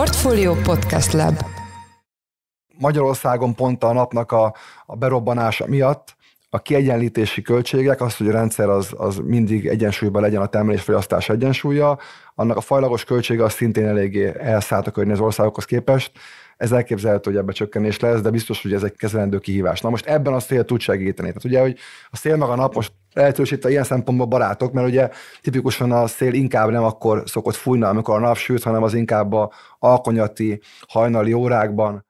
Portfolio Podcast Lab Magyarországon pont a napnak a, a berobbanása miatt a kiegyenlítési költségek, az, hogy a rendszer az, az mindig egyensúlyban legyen a termelés-fogyasztás egyensúlya, annak a fajlagos költsége az szintén eléggé elszállt a környező országokhoz képest. Ez elképzelhető, hogy ebbe csökkenés lesz, de biztos, hogy ez egy kezelendő kihívás. Na most ebben a szél tud segíteni. Tehát ugye, hogy a szél meg a nap most lehetősít ilyen szempontból barátok, mert ugye tipikusan a szél inkább nem akkor szokott fújni, amikor a nap süt, hanem az inkább a alkonyati hajnali órákban.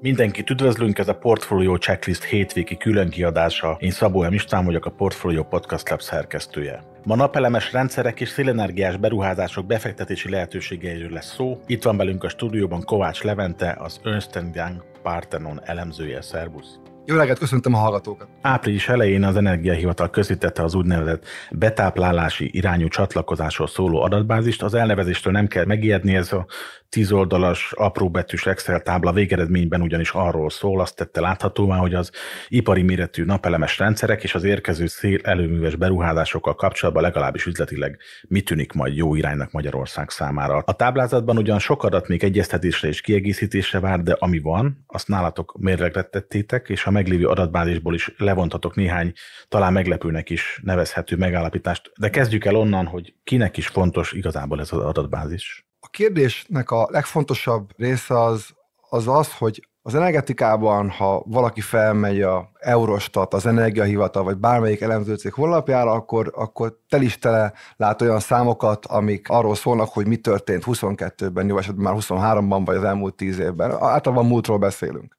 Mindenkit üdvözlünk, ez a Portfolio Checklist hétvégi külön kiadása. Én Szabó M. István vagyok, a Portfolio Podcast Lab szerkesztője. Ma napelemes rendszerek és szélenergiás beruházások befektetési lehetőségeiről lesz szó. Itt van velünk a stúdióban Kovács Levente, az Ernst Young Partenon elemzője. Szervusz! Jó reggelt, köszöntöm a hallgatókat! Április elején az Energiahivatal közítette az úgynevezett betáplálási irányú csatlakozásról szóló adatbázist. Az elnevezéstől nem kell megijedni, ez a tízoldalas apróbetűs Excel tábla végeredményben ugyanis arról szól, azt tette láthatóvá, hogy az ipari méretű napelemes rendszerek és az érkező szél előműves beruházásokkal kapcsolatban legalábbis üzletileg mi tűnik majd jó iránynak Magyarország számára. A táblázatban ugyan sok adat még egyeztetésre és kiegészítésre vár, de ami van, azt nálatok mérlegre tettétek, és a meglévő adatbázisból is levontatok néhány, talán meglepőnek is nevezhető megállapítást. De kezdjük el onnan, hogy kinek is fontos igazából ez az adatbázis. A kérdésnek a legfontosabb része az az, az hogy az energetikában, ha valaki felmegy a Eurostat, az energiahivatal, vagy bármelyik elemzőcég honlapjára, akkor, akkor tel is tele lát olyan számokat, amik arról szólnak, hogy mi történt 22-ben, jó esetben már 23-ban, vagy az elmúlt 10 évben. Általában múltról beszélünk.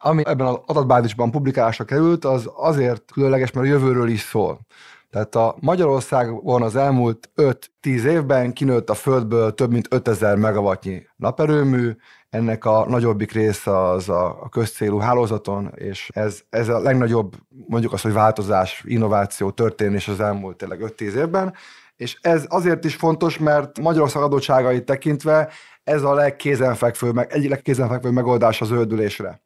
Ami ebben az adatbázisban publikálásra került, az azért különleges, mert a jövőről is szól. Tehát a Magyarországon az elmúlt 5-10 évben kinőtt a földből több mint 5000 megawattnyi naperőmű, ennek a nagyobbik része az a közcélú hálózaton, és ez, ez a legnagyobb, mondjuk az, hogy változás, innováció, történés az elmúlt tényleg 5-10 évben, és ez azért is fontos, mert Magyarország adottságait tekintve ez a legkézenfekvő, meg egyik legkézenfekvő megoldás az zöldülésre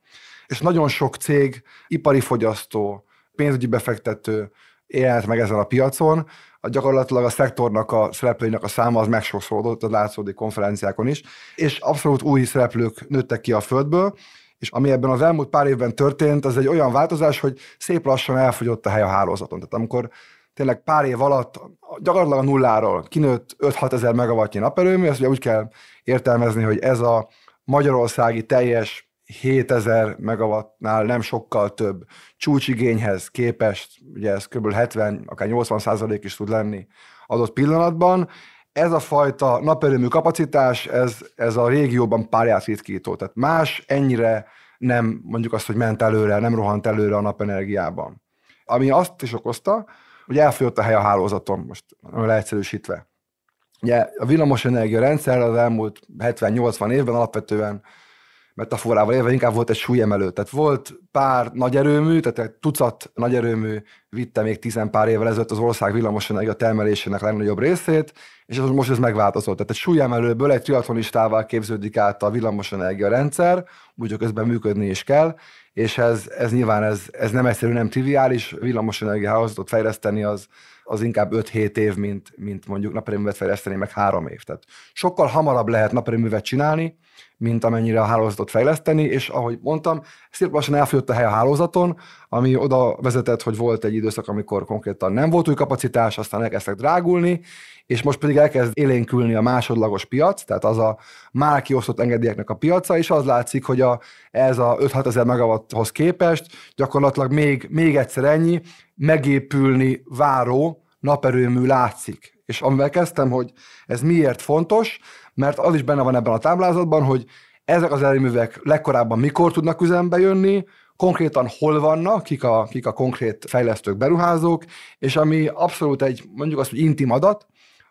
és nagyon sok cég, ipari fogyasztó, pénzügyi befektető élt meg ezen a piacon, a gyakorlatilag a szektornak, a szereplőinek a száma az megsokszorodott a látszódik konferenciákon is, és abszolút új szereplők nőttek ki a földből, és ami ebben az elmúlt pár évben történt, az egy olyan változás, hogy szép lassan elfogyott a hely a hálózaton. Tehát amikor tényleg pár év alatt gyakorlatilag a nulláról kinőtt 5-6 ezer megawattnyi naperőmű, ezt ugye úgy kell értelmezni, hogy ez a magyarországi teljes 7000 megawattnál nem sokkal több csúcsigényhez képest, ugye ez kb. 70, akár 80 százalék is tud lenni adott pillanatban. Ez a fajta naperőmű kapacitás, ez, ez a régióban párját ritkító, tehát más ennyire nem mondjuk azt, hogy ment előre, nem rohant előre a napenergiában. Ami azt is okozta, hogy elfogyott a hely a hálózaton, most leegyszerűsítve. Ugye a villamosenergia rendszer az elmúlt 70-80 évben alapvetően metaforával élve inkább volt egy súlyemelő. Tehát volt pár nagy erőmű, tehát egy tucat nagy erőmű vitte még tizen pár évvel ezelőtt az ország villamosan a termelésének legnagyobb részét, és az most ez megváltozott. Tehát egy súlyemelőből egy triatlonistával képződik át a a rendszer, úgyhogy közben működni is kell, és ez, ez nyilván ez, ez nem egyszerű, nem triviális, villamosenergia hálózatot fejleszteni az, az inkább 5-7 év, mint, mint mondjuk naperőművet fejleszteni, meg 3 év. Tehát sokkal hamarabb lehet naperőművet csinálni, mint amennyire a hálózatot fejleszteni, és ahogy mondtam, szép lassan elfogyott a hely a hálózaton, ami oda vezetett, hogy volt egy időszak, amikor konkrétan nem volt új kapacitás, aztán elkezdtek drágulni, és most pedig elkezd élénkülni a másodlagos piac, tehát az a már kiosztott engedélyeknek a piaca, és az látszik, hogy a, ez a 5-6 ezer megawatthoz képest gyakorlatilag még, még egyszer ennyi megépülni váró naperőmű látszik. És amivel kezdtem, hogy ez miért fontos, mert az is benne van ebben a táblázatban, hogy ezek az erőművek legkorábban mikor tudnak üzembe jönni, konkrétan hol vannak, kik a, kik a konkrét fejlesztők, beruházók, és ami abszolút egy, mondjuk azt, hogy intim adat,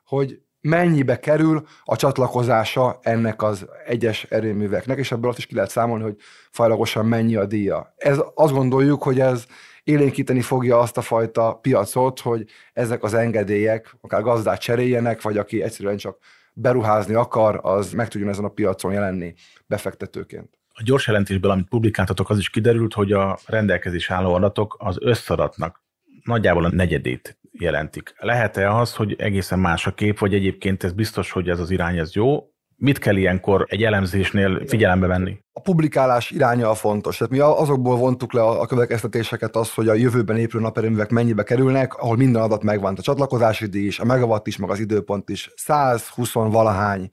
hogy mennyibe kerül a csatlakozása ennek az egyes erőműveknek, és ebből azt is ki lehet számolni, hogy fajlagosan mennyi a díja. Ez azt gondoljuk, hogy ez élénkíteni fogja azt a fajta piacot, hogy ezek az engedélyek akár gazdát cseréljenek, vagy aki egyszerűen csak beruházni akar, az meg tudjon ezen a piacon jelenni befektetőként. A gyors jelentésből, amit publikáltatok, az is kiderült, hogy a rendelkezés álló adatok az összadatnak nagyjából a negyedét jelentik. Lehet-e az, hogy egészen más a kép, vagy egyébként ez biztos, hogy ez az irány ez jó, Mit kell ilyenkor egy elemzésnél figyelembe venni? A publikálás iránya a fontos. Tehát mi azokból vontuk le a következtetéseket az, hogy a jövőben épülő naperőművek mennyibe kerülnek, ahol minden adat megvan. A csatlakozási díj is, a megawatt is, meg az időpont is. 120 valahány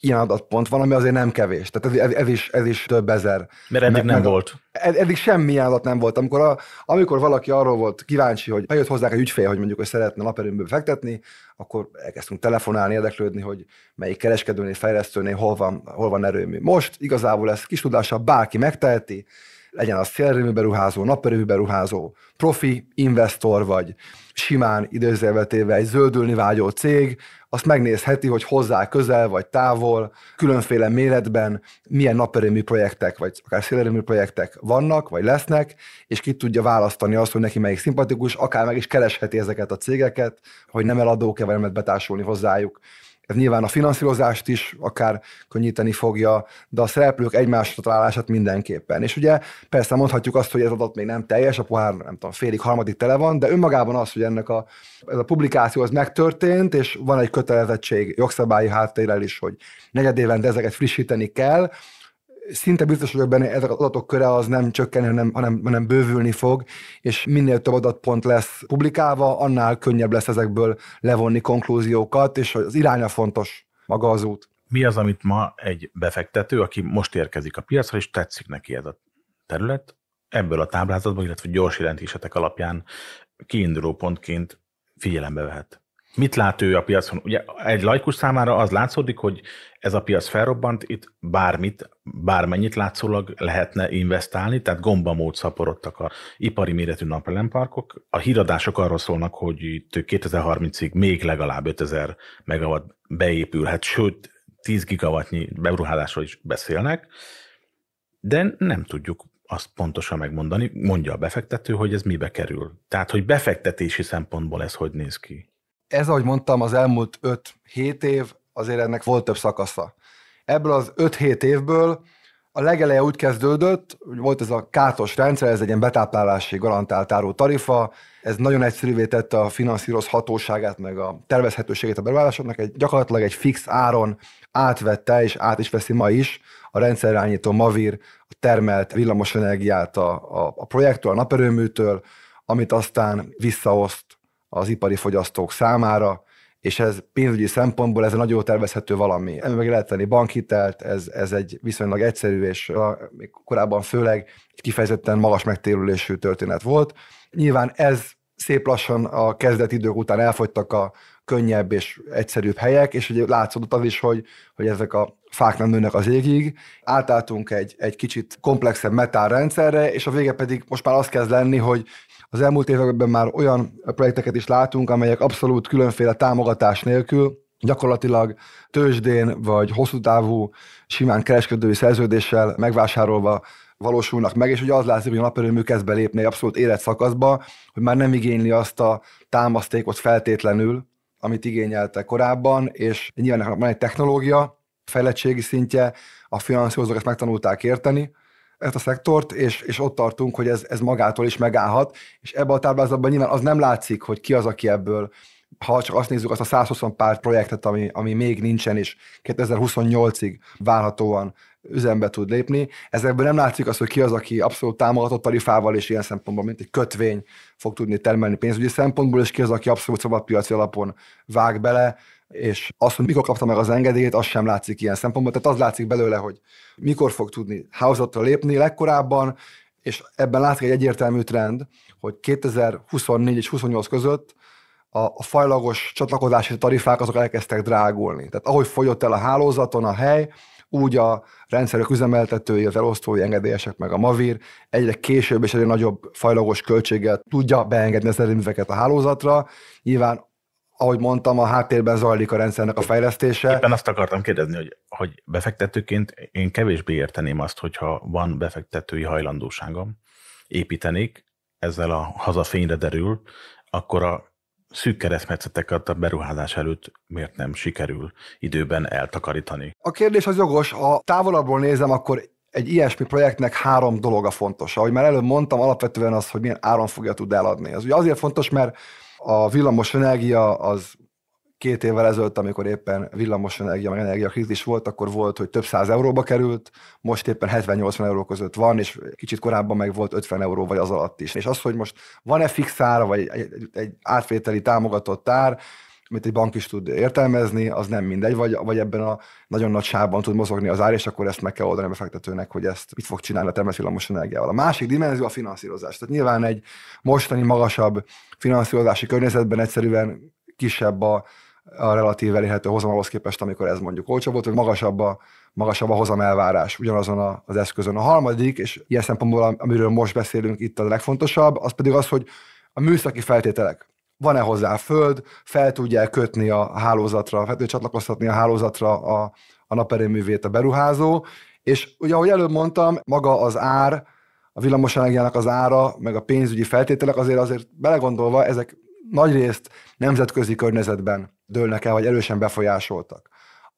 ilyen adatpont van, ami azért nem kevés. Tehát ez, ez, ez, is, ez is több ezer. Mert eddig nem volt. Ed, eddig semmi adat nem volt. Amikor, a, amikor valaki arról volt kíváncsi, hogy bejött hozzá egy ügyfél, hogy mondjuk, hogy szeretne naperőmbe fektetni, akkor elkezdtünk telefonálni, érdeklődni, hogy melyik kereskedőnél, fejlesztőnél hol van, hol van erőmű. Most igazából ez kis tudással bárki megteheti, legyen az naperőmű beruházó, profi investor vagy simán időzélvetéve egy zöldülni vágyó cég, azt megnézheti, hogy hozzá közel vagy távol, különféle méretben milyen naperőmű projektek, vagy akár szélerőmű projektek vannak, vagy lesznek, és ki tudja választani azt, hogy neki melyik szimpatikus, akár meg is keresheti ezeket a cégeket, hogy nem eladók-e, vagy nem lehet betársulni hozzájuk ez nyilván a finanszírozást is akár könnyíteni fogja, de a szereplők egymásra találását mindenképpen. És ugye persze mondhatjuk azt, hogy ez adat még nem teljes, a pohár nem tudom, félig harmadik tele van, de önmagában az, hogy ennek a, ez a publikáció az megtörtént, és van egy kötelezettség jogszabályi háttérrel is, hogy negyedévente ezeket frissíteni kell, szinte biztos vagyok benne, ez az adatok köre az nem csökken, hanem, hanem, hanem bővülni fog, és minél több adatpont lesz publikálva, annál könnyebb lesz ezekből levonni konklúziókat, és az iránya fontos maga az út. Mi az, amit ma egy befektető, aki most érkezik a piacra, és tetszik neki ez a terület, ebből a táblázatból, illetve gyors jelentésetek alapján kiinduló pontként figyelembe vehet? Mit lát ő a piacon? Ugye egy laikus számára az látszódik, hogy ez a piac felrobbant, itt bármit, bármennyit látszólag lehetne investálni, tehát gombamód szaporodtak a ipari méretű napelemparkok. A híradások arról szólnak, hogy itt 2030-ig még legalább 5000 megawatt beépülhet, sőt 10 gigawattnyi beruházásról is beszélnek, de nem tudjuk azt pontosan megmondani, mondja a befektető, hogy ez mibe kerül. Tehát, hogy befektetési szempontból ez hogy néz ki ez, ahogy mondtam, az elmúlt 5-7 év azért ennek volt több szakasza. Ebből az 5-7 évből a legeleje úgy kezdődött, hogy volt ez a kátos rendszer, ez egy ilyen betáplálási garantált áru tarifa, ez nagyon egyszerűvé tette a finanszíroz hatóságát, meg a tervezhetőségét a beruházásoknak, egy, gyakorlatilag egy fix áron átvette, és át is veszi ma is a rendszerányító Mavir a termelt villamosenergiát a, a, a projektől, a naperőműtől, amit aztán visszaoszt az ipari fogyasztók számára, és ez pénzügyi szempontból ez egy nagyon tervezhető valami. Meg lehet tenni bankhitelt, ez, ez egy viszonylag egyszerű, és a, korábban főleg kifejezetten magas megtérülésű történet volt. Nyilván ez szép lassan a kezdeti idők után elfogytak a könnyebb és egyszerűbb helyek, és ugye látszódott az is, hogy, hogy ezek a fák nem nőnek az égig. Átálltunk egy, egy kicsit komplexebb metál rendszerre, és a vége pedig most már az kezd lenni, hogy az elmúlt években már olyan projekteket is látunk, amelyek abszolút különféle támogatás nélkül gyakorlatilag tőzsdén vagy hosszú távú simán kereskedői szerződéssel megvásárolva valósulnak meg, és ugye az látszik, hogy a naperőmű kezd belépni egy abszolút életszakaszba, hogy már nem igényli azt a támasztékot feltétlenül, amit igényelte korábban, és nyilván van egy technológia, fejlettségi szintje, a finanszírozók ezt megtanulták érteni, ezt a szektort, és, és ott tartunk, hogy ez, ez magától is megállhat, és ebben a táblázatban nyilván az nem látszik, hogy ki az, aki ebből ha csak azt nézzük azt a 120 pár projektet, ami, ami még nincsen, és 2028-ig várhatóan üzembe tud lépni. Ezekből nem látszik az, hogy ki az, aki abszolút támogatott tarifával, és ilyen szempontból, mint egy kötvény fog tudni termelni pénzügyi szempontból, és ki az, aki abszolút szabadpiaci alapon vág bele, és azt, hogy mikor kapta meg az engedélyét, az sem látszik ilyen szempontból. Tehát az látszik belőle, hogy mikor fog tudni házatra lépni legkorábban, és ebben látszik egy egyértelmű trend, hogy 2024 és 28 között a, a fajlagos csatlakozási tarifák azok elkezdtek drágulni. Tehát ahogy fogyott el a hálózaton a hely, úgy a rendszerek üzemeltetői, az elosztói engedélyesek, meg a MAVIR egyre később és egyre nagyobb fajlagos költséggel tudja beengedni az erőműveket a hálózatra. Nyilván ahogy mondtam, a háttérben zajlik a rendszernek a fejlesztése. Éppen azt akartam kérdezni, hogy, hogy befektetőként én kevésbé érteném azt, hogyha van befektetői hajlandóságom, építenék, ezzel a hazafényre derül, akkor a szűk keresztmetszeteket a beruházás előtt miért nem sikerül időben eltakarítani? A kérdés az jogos. Ha távolabbról nézem, akkor egy ilyesmi projektnek három dolog a fontos. Ahogy már előbb mondtam, alapvetően az, hogy milyen áron fogja tud eladni. Az ugye azért fontos, mert a villamos energia az két évvel ezelőtt, amikor éppen villamos energia, meg krízis volt, akkor volt, hogy több száz euróba került, most éppen 70-80 euró között van, és kicsit korábban meg volt 50 euró, vagy az alatt is. És az, hogy most van-e fix ára, vagy egy, egy átvételi támogatott ár, amit egy bank is tud értelmezni, az nem mindegy, vagy, vagy ebben a nagyon nagy sávban tud mozogni az ár, és akkor ezt meg kell oldani a befektetőnek, hogy ezt mit fog csinálni a termeszvillamos energiával. A másik dimenzió a finanszírozás. Tehát nyilván egy mostani magasabb finanszírozási környezetben egyszerűen kisebb a, a relatív elérhető hozam ahhoz képest, amikor ez mondjuk olcsó volt, hogy magasabb a, magasabb a elvárás ugyanazon a, az eszközön. A harmadik, és ilyen szempontból, amiről most beszélünk, itt a legfontosabb, az pedig az, hogy a műszaki feltételek van-e hozzá föld, fel tudja kötni a hálózatra, fel csatlakoztatni a hálózatra a, a naperőművét a beruházó, és ugye, ahogy előbb mondtam, maga az ár, a villamosenergiának az ára, meg a pénzügyi feltételek azért azért belegondolva, ezek nagyrészt nemzetközi környezetben dőlnek el, vagy erősen befolyásoltak.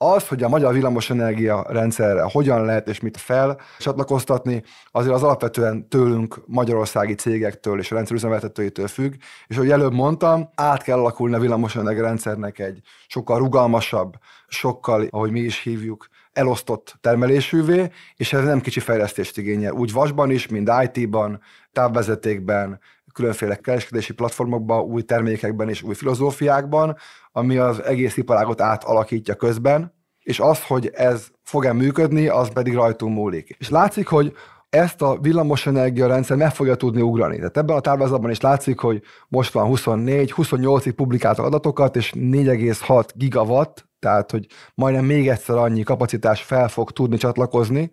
Az, hogy a magyar villamosenergia rendszerre hogyan lehet és mit fel csatlakoztatni, azért az alapvetően tőlünk, magyarországi cégektől és a rendszerüzemeltetőitől függ, és ahogy előbb mondtam, át kell alakulni a villamosenergia rendszernek egy sokkal rugalmasabb, sokkal, ahogy mi is hívjuk, elosztott termelésűvé, és ez nem kicsi fejlesztést igényel, úgy vasban is, mint IT-ban, távvezetékben, különféle kereskedési platformokban, új termékekben és új filozófiákban, ami az egész iparágot átalakítja közben, és az, hogy ez fog-e működni, az pedig rajtunk múlik. És látszik, hogy ezt a villamosenergia rendszer meg fogja tudni ugrani. Tehát ebben a táblázatban is látszik, hogy most van 24-28-ig publikáltak adatokat, és 4,6 gigawatt, tehát hogy majdnem még egyszer annyi kapacitás fel fog tudni csatlakozni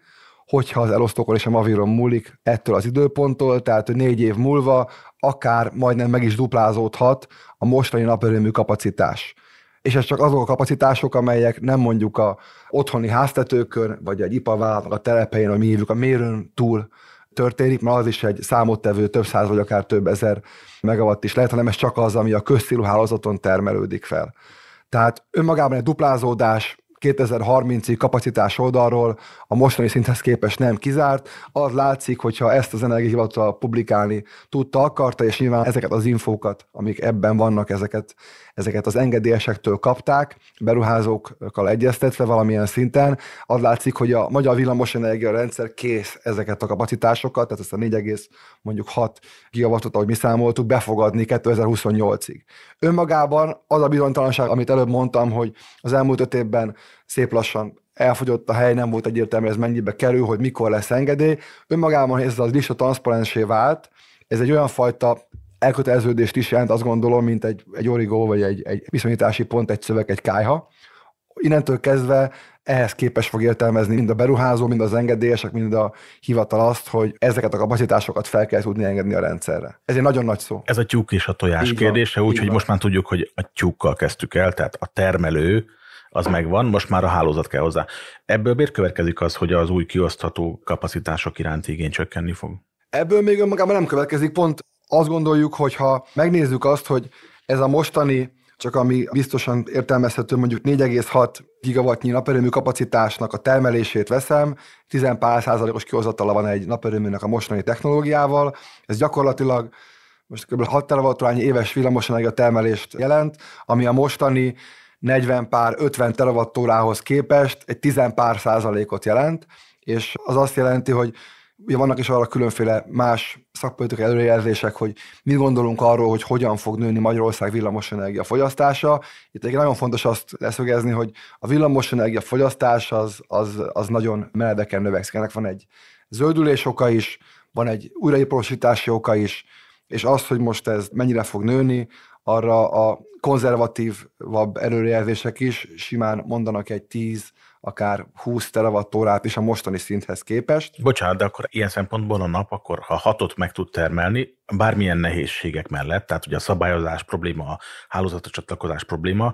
hogyha az elosztókon és a Maviron múlik ettől az időponttól, tehát hogy négy év múlva akár majdnem meg is duplázódhat a mostani naperőmű kapacitás. És ez csak azok a kapacitások, amelyek nem mondjuk a otthoni háztetőkön, vagy egy ipavállalatnak a telepein, vagy mi hívjuk a mérőn túl történik, mert az is egy számottevő több száz vagy akár több ezer megawatt is lehet, hanem ez csak az, ami a közszélú termelődik fel. Tehát önmagában egy duplázódás 2030-ig kapacitás oldalról a mostani szinthez képest nem kizárt. Az látszik, hogyha ezt az energiahivatal publikálni tudta, akarta, és nyilván ezeket az infókat, amik ebben vannak, ezeket, ezeket az engedélyesektől kapták, beruházókkal egyeztetve valamilyen szinten, az látszik, hogy a magyar villamosenergia rendszer kész ezeket a kapacitásokat, tehát ezt a 4, mondjuk 6 gigawattot, ahogy mi számoltuk, befogadni 2028-ig. Önmagában az a bizonytalanság, amit előbb mondtam, hogy az elmúlt öt évben szép lassan elfogyott a hely, nem volt egyértelmű, ez mennyibe kerül, hogy mikor lesz engedély. Önmagában ez az lista transzparensé vált, ez egy olyan fajta elköteleződést is jelent, azt gondolom, mint egy, egy origó, vagy egy, egy viszonyítási pont, egy szöveg, egy kájha. Innentől kezdve ehhez képes fog értelmezni mind a beruházó, mind az engedélyesek, mind a hivatal azt, hogy ezeket a kapacitásokat fel kell tudni engedni a rendszerre. Ez egy nagyon nagy szó. Ez a tyúk és a tojás így kérdése, úgyhogy most már tudjuk, hogy a tyúkkal kezdtük el, tehát a termelő az megvan, most már a hálózat kell hozzá. Ebből miért következik az, hogy az új kiosztható kapacitások iránti igény csökkenni fog? Ebből még önmagában nem következik, pont azt gondoljuk, hogy ha megnézzük azt, hogy ez a mostani, csak ami biztosan értelmezhető, mondjuk 4,6 gigawattnyi naperőmű kapacitásnak a termelését veszem, 10 pár százalékos kihozatala van egy naperőműnek a mostani technológiával, ez gyakorlatilag most kb. 6 terawattorányi éves villamosenergia termelést jelent, ami a mostani 40 pár, 50 terawattórához képest egy 10 pár százalékot jelent, és az azt jelenti, hogy ugye vannak is arra különféle más szakpolitikai előrejelzések, hogy mi gondolunk arról, hogy hogyan fog nőni Magyarország villamosenergia fogyasztása. Itt egy nagyon fontos azt leszögezni, hogy a villamosenergia fogyasztás az, az, az nagyon meredeken növekszik. Ennek van egy zöldülés oka is, van egy újraiparosítási oka is, és az, hogy most ez mennyire fog nőni, arra a konzervatívabb előrejelzések is simán mondanak egy 10, akár 20 terawattórát is a mostani szinthez képest. Bocsánat, de akkor ilyen szempontból a nap, akkor ha hatot meg tud termelni, bármilyen nehézségek mellett, tehát ugye a szabályozás probléma, a hálózatos csatlakozás probléma,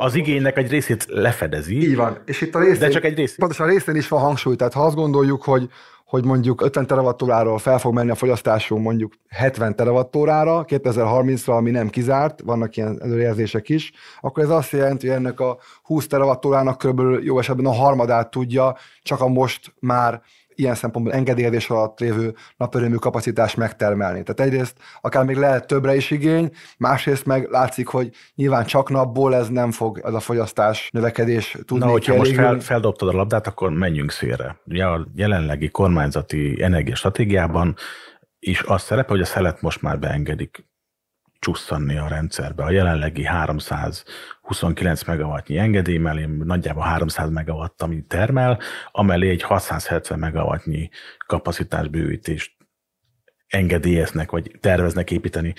az igénynek egy részét lefedezi. Így van. És itt a részén, de csak egy részét. Pontosan a részén is van hangsúly. Tehát ha azt gondoljuk, hogy hogy mondjuk 50 terawattóráról fel fog menni a fogyasztásunk mondjuk 70 terawattórára 2030-ra, ami nem kizárt, vannak ilyen előrejelzések is, akkor ez azt jelenti, hogy ennek a 20 terawattórának körülbelül jó esetben a harmadát tudja csak a most már ilyen szempontból engedélyezés alatt lévő naperőmű kapacitást megtermelni. Tehát egyrészt akár még lehet többre is igény, másrészt meg látszik, hogy nyilván csak napból ez nem fog ez a fogyasztás növekedés tudni. Na, hogyha most fel, feldobtad a labdát, akkor menjünk szélre. Ugye a jelenlegi kormányzati energiastratégiában is az szerepe, hogy a szelet most már beengedik csusszanni a rendszerbe. A jelenlegi 329 megawattnyi engedély mellé nagyjából 300 megawatt, ami termel, amellé egy 670 megawattnyi kapacitásbővítést engedélyeznek, vagy terveznek építeni.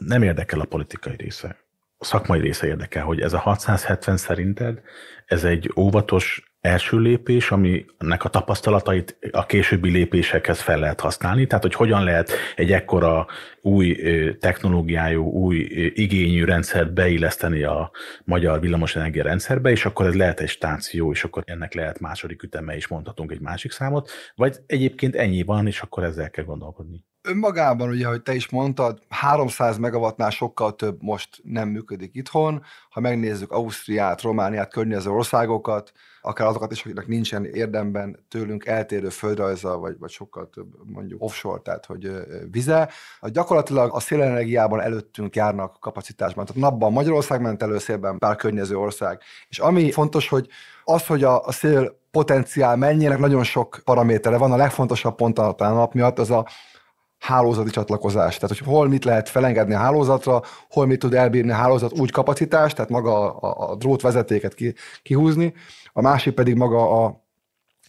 Nem érdekel a politikai része. A szakmai része érdekel, hogy ez a 670 szerinted, ez egy óvatos első lépés, aminek a tapasztalatait a későbbi lépésekhez fel lehet használni, tehát hogy hogyan lehet egy ekkora új technológiájú, új igényű rendszert beilleszteni a magyar villamosenergia rendszerbe, és akkor ez lehet egy stáció, és akkor ennek lehet második üteme, és mondhatunk egy másik számot, vagy egyébként ennyi van, és akkor ezzel kell gondolkodni. Önmagában, ugye, ahogy te is mondtad, 300 megawattnál sokkal több most nem működik itthon. Ha megnézzük Ausztriát, Romániát, környező országokat, akár azokat is, akiknek nincsen érdemben tőlünk eltérő földrajza, vagy, vagy sokkal több mondjuk offshore, tehát hogy vize. A gyakorlatilag a szélenergiában előttünk járnak kapacitásban. Tehát napban Magyarország ment elő, szélben pár környező ország. És ami fontos, hogy az, hogy a, a szél potenciál mennyének nagyon sok paramétere van. A legfontosabb pont a nap miatt az a hálózati csatlakozás. Tehát, hogy hol mit lehet felengedni a hálózatra, hol mit tud elbírni a hálózat úgy kapacitást, tehát maga a, a, a drótvezetéket ki, kihúzni, a másik pedig maga a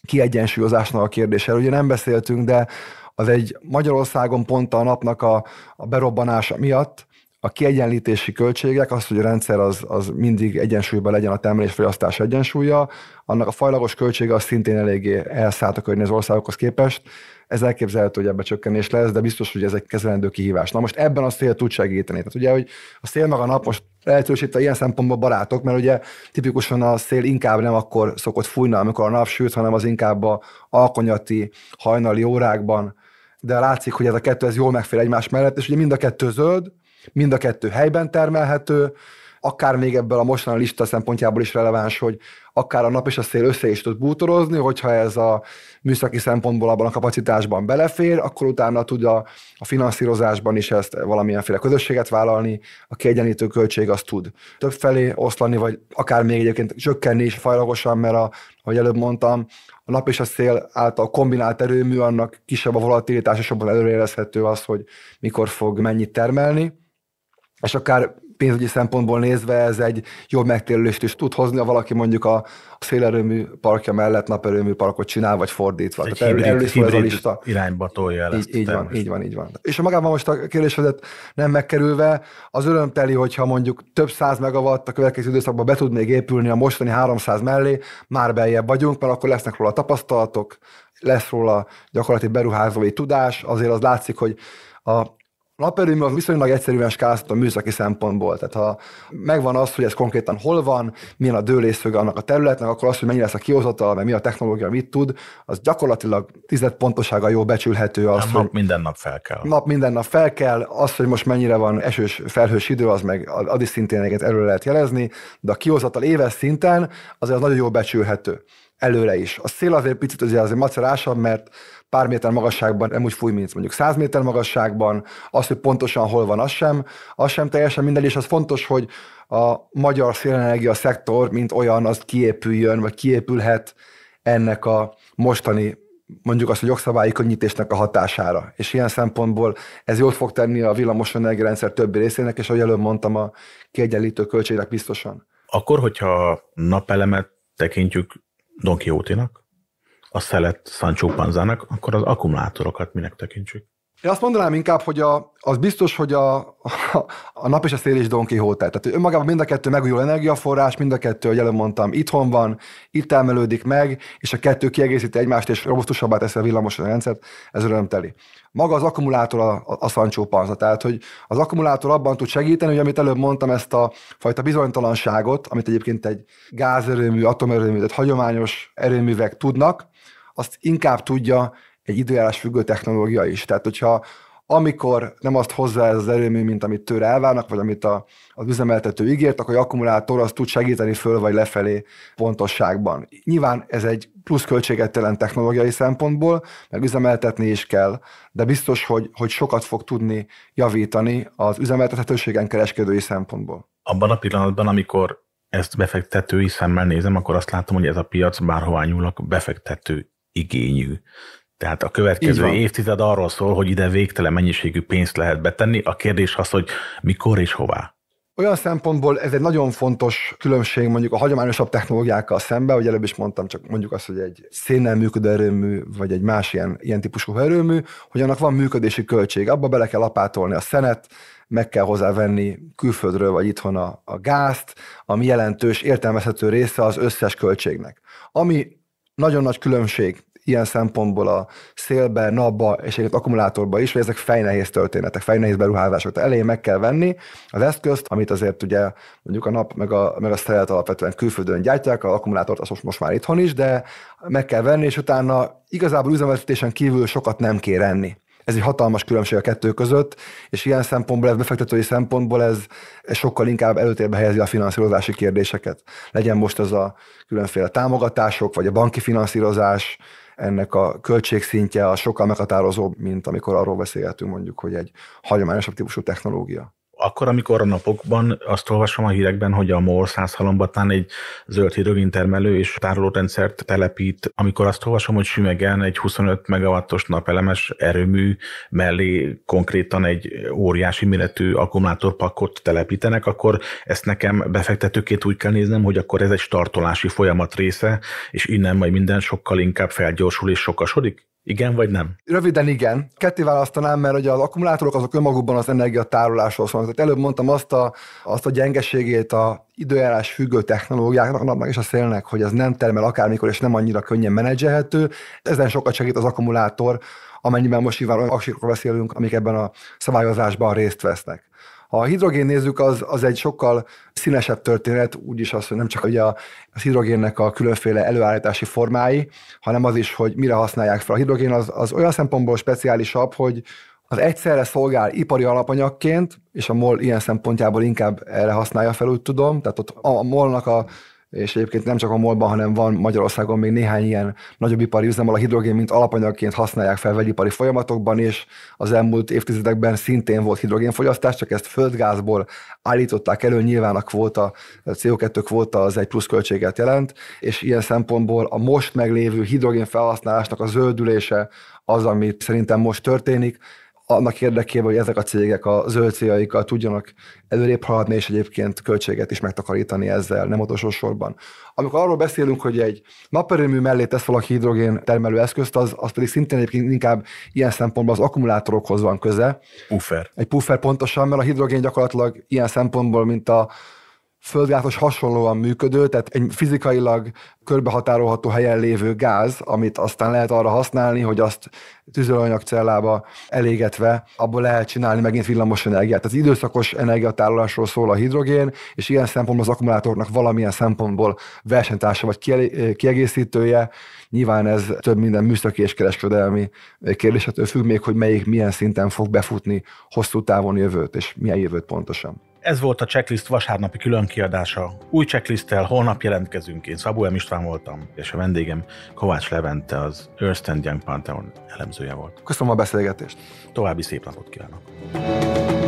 kiegyensúlyozásnak a kérdése. Ugye nem beszéltünk, de az egy Magyarországon pont a napnak a, a berobbanása miatt a kiegyenlítési költségek, az, hogy a rendszer az, az mindig egyensúlyban legyen a termelés fogyasztás egyensúlya, annak a fajlagos költsége az szintén eléggé elszállt a környező országokhoz képest. Ez elképzelhető, hogy ebbe csökkenés lesz, de biztos, hogy ez egy kezelendő kihívás. Na most ebben a szél tud segíteni. Tehát ugye, hogy a szél maga nap most lehetősít a ilyen szempontból barátok, mert ugye tipikusan a szél inkább nem akkor szokott fújni, amikor a nap süt, hanem az inkább a alkonyati hajnali órákban de látszik, hogy ez a kettő ez jól megfér egymás mellett, és ugye mind a kettő zöld, Mind a kettő helyben termelhető, akár még ebből a mostani lista szempontjából is releváns, hogy akár a nap és a szél össze is tud bútorozni, hogyha ez a műszaki szempontból abban a kapacitásban belefér, akkor utána tud a, a finanszírozásban is ezt valamilyenféle közösséget vállalni, a kiegyenlítő költség azt tud többfelé oszlani, vagy akár még egyébként csökkenni is fajlagosan, mert a, ahogy előbb mondtam, a nap és a szél által kombinált erőmű, annak kisebb a volatilitás és jobban előrejelezhető az, hogy mikor fog mennyit termelni és akár pénzügyi szempontból nézve ez egy jobb megtérülést is tud hozni, ha valaki mondjuk a szélerőmű parkja mellett naperőmű parkot csinál, vagy fordítva. Egy Tehát hibrid, hibrid hibrid a lista. irányba tolja el így, így van, így van, így van. És a magában most a kérdésedet nem megkerülve, az örömteli, hogyha mondjuk több száz megawatt a következő időszakban be tudnék épülni a mostani 300 mellé, már beljebb vagyunk, mert akkor lesznek róla tapasztalatok, lesz róla gyakorlati beruházói tudás, azért az látszik, hogy a naperőmű az viszonylag egyszerűen a műszaki szempontból. Tehát ha megvan az, hogy ez konkrétan hol van, milyen a dőlészöge annak a területnek, akkor az, hogy mennyi lesz a kihozatal, mert mi a technológia, mit tud, az gyakorlatilag tized pontosága jó becsülhető. Az, nap minden nap fel kell. Nap minden nap fel kell, az, hogy most mennyire van esős, felhős idő, az meg az is szintén erről lehet jelezni, de a kihozatal éves szinten az nagyon jó becsülhető előre is. A szél azért picit azért, azért macerásabb, mert pár méter magasságban nem úgy fúj, mint mondjuk 100 méter magasságban, az, hogy pontosan hol van, az sem, az sem teljesen minden, és az fontos, hogy a magyar szélenergia szektor, mint olyan, az kiépüljön, vagy kiépülhet ennek a mostani mondjuk azt, hogy jogszabályi könnyítésnek a hatására. És ilyen szempontból ez jót fog tenni a villamos rendszer többi részének, és ahogy előbb mondtam, a kiegyenlítő költségnek biztosan. Akkor, hogyha napelemet tekintjük Don Quixote-nak, a szelet Sancho Panzának, akkor az akkumulátorokat minek tekintsük? Én azt mondanám inkább, hogy a, az biztos, hogy a, a, a nap és a szél is Don Quixote. Tehát önmagában mind a kettő megújuló energiaforrás, mind a kettő, ahogy előbb mondtam, itthon van, itt emelődik meg, és a kettő kiegészíti egymást, és robusztusabbá teszi a villamos rendszert, ez örömteli. Maga az akkumulátor a, a, a szancsó Panza, tehát hogy az akkumulátor abban tud segíteni, hogy amit előbb mondtam, ezt a fajta bizonytalanságot, amit egyébként egy gázerőmű, atomerőmű, tehát hagyományos erőművek tudnak, azt inkább tudja egy időjárás függő technológia is. Tehát, hogyha amikor nem azt hozza ez az erőmű, mint amit tőle elvárnak, vagy amit a, az üzemeltető ígért, akkor a akkumulátor az tud segíteni föl vagy lefelé pontosságban. Nyilván ez egy plusz költséget jelent technológiai szempontból, meg üzemeltetni is kell, de biztos, hogy, hogy sokat fog tudni javítani az üzemeltethetőségen kereskedői szempontból. Abban a pillanatban, amikor ezt befektetői szemmel nézem, akkor azt látom, hogy ez a piac bárhová nyúlok befektető igényű. Tehát a következő évtized arról szól, hogy ide végtelen mennyiségű pénzt lehet betenni. A kérdés az, hogy mikor és hová. Olyan szempontból ez egy nagyon fontos különbség mondjuk a hagyományosabb technológiákkal szemben, hogy előbb is mondtam, csak mondjuk azt, hogy egy szénnel működő erőmű, vagy egy más ilyen, ilyen típusú erőmű, hogy annak van működési költség. Abba bele kell lapátolni a szenet, meg kell hozzávenni külföldről vagy itthon a, a gázt, ami jelentős, értelmezhető része az összes költségnek. Ami nagyon nagy különbség ilyen szempontból a szélbe, napba és egy akkumulátorba is, hogy ezek fejnehéz történetek, fejnehéz beruházások. Tehát elején meg kell venni az eszközt, amit azért ugye mondjuk a nap meg a, meg a szelet alapvetően külföldön gyártják, az akkumulátort azt most, most már itthon is, de meg kell venni, és utána igazából üzemeltetésen kívül sokat nem kér enni ez egy hatalmas különbség a kettő között, és ilyen szempontból, ez befektetői szempontból ez, ez sokkal inkább előtérbe helyezi a finanszírozási kérdéseket. Legyen most az a különféle támogatások, vagy a banki finanszírozás, ennek a költségszintje a sokkal meghatározóbb, mint amikor arról beszélgetünk mondjuk, hogy egy hagyományosabb típusú technológia akkor, amikor a napokban azt olvasom a hírekben, hogy a MOL halombatán egy zöld hidrogén termelő és tárolórendszert telepít, amikor azt olvasom, hogy Sümegen egy 25 megawattos napelemes erőmű mellé konkrétan egy óriási méretű akkumulátorpakot telepítenek, akkor ezt nekem befektetőként úgy kell néznem, hogy akkor ez egy startolási folyamat része, és innen majd minden sokkal inkább felgyorsul és sokasodik? Igen vagy nem? Röviden igen. Ketté választanám, mert ugye az akkumulátorok azok önmagukban az energiatárolásról szólnak. Tehát előbb mondtam azt a, azt a gyengeségét a időjárás függő technológiáknak, napnak és a szélnek, hogy ez nem termel akármikor, és nem annyira könnyen menedzselhető. Ezen sokat segít az akkumulátor, amennyiben most nyilván olyan beszélünk, amik ebben a szabályozásban részt vesznek. Ha a hidrogén nézzük, az, az egy sokkal színesebb történet, úgyis az, hogy nem csak ugye a, a hidrogénnek a különféle előállítási formái, hanem az is, hogy mire használják fel. A hidrogén az, az olyan szempontból speciálisabb, hogy az egyszerre szolgál ipari alapanyagként, és a MOL ilyen szempontjából inkább erre használja fel, úgy tudom, tehát ott a, a MOL-nak a és egyébként nem csak a molban, hanem van Magyarországon még néhány ilyen nagyobb ipari üzem, ahol a hidrogén mint alapanyagként használják fel vegyipari folyamatokban, és az elmúlt évtizedekben szintén volt hidrogénfogyasztás, csak ezt földgázból állították elő, nyilván a kvóta, a CO2 kvóta az egy plusz költséget jelent, és ilyen szempontból a most meglévő hidrogén felhasználásnak a zöldülése az, amit szerintem most történik, annak érdekében, hogy ezek a cégek a zöld céljaikkal tudjanak előrébb haladni, és egyébként költséget is megtakarítani ezzel, nem utolsó sorban. Amikor arról beszélünk, hogy egy naperőmű mellé tesz valaki hidrogén termelő eszközt, az, az pedig szintén egyébként inkább ilyen szempontból az akkumulátorokhoz van köze. Puffer. Egy puffer pontosan, mert a hidrogén gyakorlatilag ilyen szempontból, mint a földgázos hasonlóan működő, tehát egy fizikailag körbehatárolható helyen lévő gáz, amit aztán lehet arra használni, hogy azt tüzelőanyagcellába elégetve abból lehet csinálni megint villamos energiát. Az időszakos energiatárolásról szól a hidrogén, és ilyen szempontból az akkumulátornak valamilyen szempontból versenytársa vagy kiegészítője. Nyilván ez több minden műszaki és kereskedelmi kérdésetől függ még, hogy melyik milyen szinten fog befutni hosszú távon jövőt, és milyen jövőt pontosan. Ez volt a checklist vasárnapi különkiadása. Új checklisttel holnap jelentkezünk. Én Szabó M. István voltam, és a vendégem Kovács Levente, az Ernst Young Pantheon elemzője volt. Köszönöm a beszélgetést. További szép napot kívánok. thank you